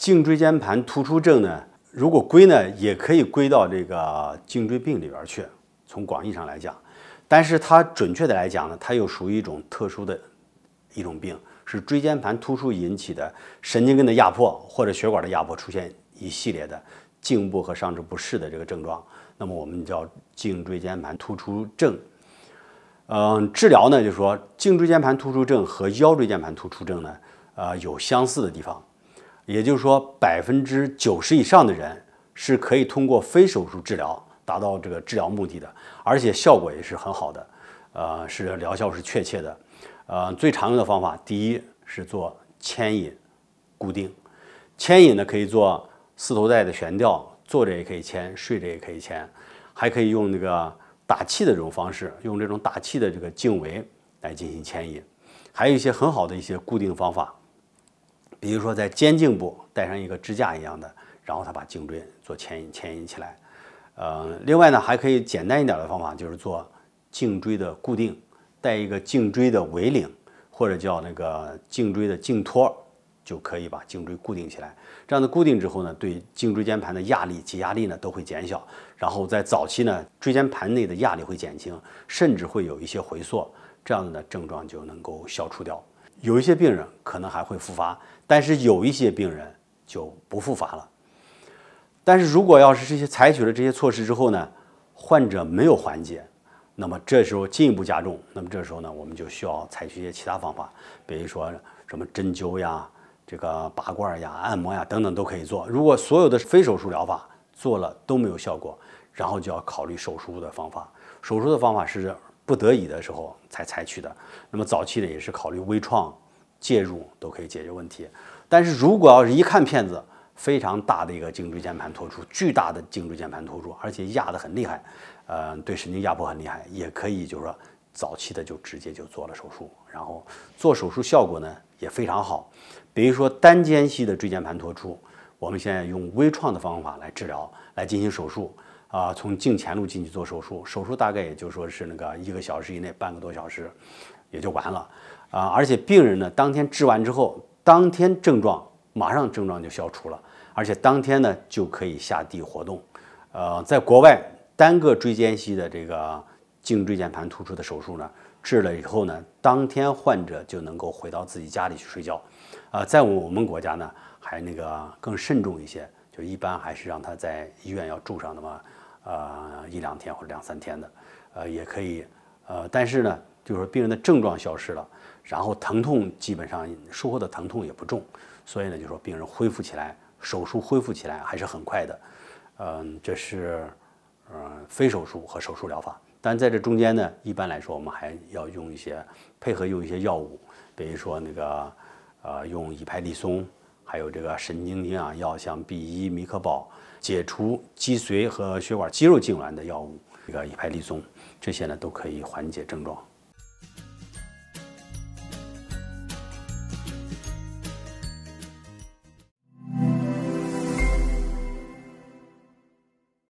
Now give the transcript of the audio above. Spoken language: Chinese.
颈椎间盘突出症呢，如果归呢，也可以归到这个颈椎病里边去，从广义上来讲。但是它准确的来讲呢，它又属于一种特殊的，一种病，是椎间盘突出引起的神经根的压迫或者血管的压迫，出现一系列的颈部和上肢不适的这个症状。那么我们叫颈椎间盘突出症。嗯，治疗呢，就说颈椎间盘突出症和腰椎间盘突出症呢，呃，有相似的地方。也就是说，百分之九十以上的人是可以通过非手术治疗达到这个治疗目的的，而且效果也是很好的，呃，是疗效是确切的，呃，最常用的方法，第一是做牵引固定，牵引呢可以做四头带的悬吊，坐着也可以牵，睡着也可以牵，还可以用那个打气的这种方式，用这种打气的这个颈围来进行牵引，还有一些很好的一些固定方法。比如说，在肩颈部带上一个支架一样的，然后他把颈椎做牵引牵引起来。呃，另外呢，还可以简单一点的方法，就是做颈椎的固定，带一个颈椎的围领或者叫那个颈椎的颈托，就可以把颈椎固定起来。这样的固定之后呢，对颈椎间盘的压力、挤压力呢都会减小，然后在早期呢，椎间盘内的压力会减轻，甚至会有一些回缩，这样的症状就能够消除掉。有一些病人可能还会复发，但是有一些病人就不复发了。但是如果要是这些采取了这些措施之后呢，患者没有缓解，那么这时候进一步加重，那么这时候呢，我们就需要采取一些其他方法，比如说什么针灸呀、这个拔罐呀、按摩呀等等都可以做。如果所有的非手术疗法做了都没有效果，然后就要考虑手术的方法。手术的方法是。不得已的时候才采取的。那么早期呢，也是考虑微创介入都可以解决问题。但是如果要是一看片子，非常大的一个颈椎间盘突出，巨大的颈椎间盘突出，而且压得很厉害，呃，对神经压迫很厉害，也可以就是说早期的就直接就做了手术。然后做手术效果呢也非常好。比如说单间隙的椎间盘突出，我们现在用微创的方法来治疗，来进行手术。啊，从颈前路进去做手术，手术大概也就说是那个一个小时以内，半个多小时，也就完了。啊，而且病人呢，当天治完之后，当天症状马上症状就消除了，而且当天呢就可以下地活动。呃，在国外单个椎间隙的这个颈椎间盘突出的手术呢，治了以后呢，当天患者就能够回到自己家里去睡觉。啊，在我们国家呢，还那个更慎重一些，就一般还是让他在医院要住上那么。呃，一两天或者两三天的，呃，也可以，呃，但是呢，就是说病人的症状消失了，然后疼痛基本上术后的疼痛也不重，所以呢，就说病人恢复起来，手术恢复起来还是很快的，嗯，这是嗯非手术和手术疗法，但在这中间呢，一般来说我们还要用一些配合用一些药物，比如说那个呃用乙派利松。还有这个神经营养药，像 B 一、米可保，解除脊髓和血管肌肉痉挛的药物，这个乙哌立松，这些呢都可以缓解症状。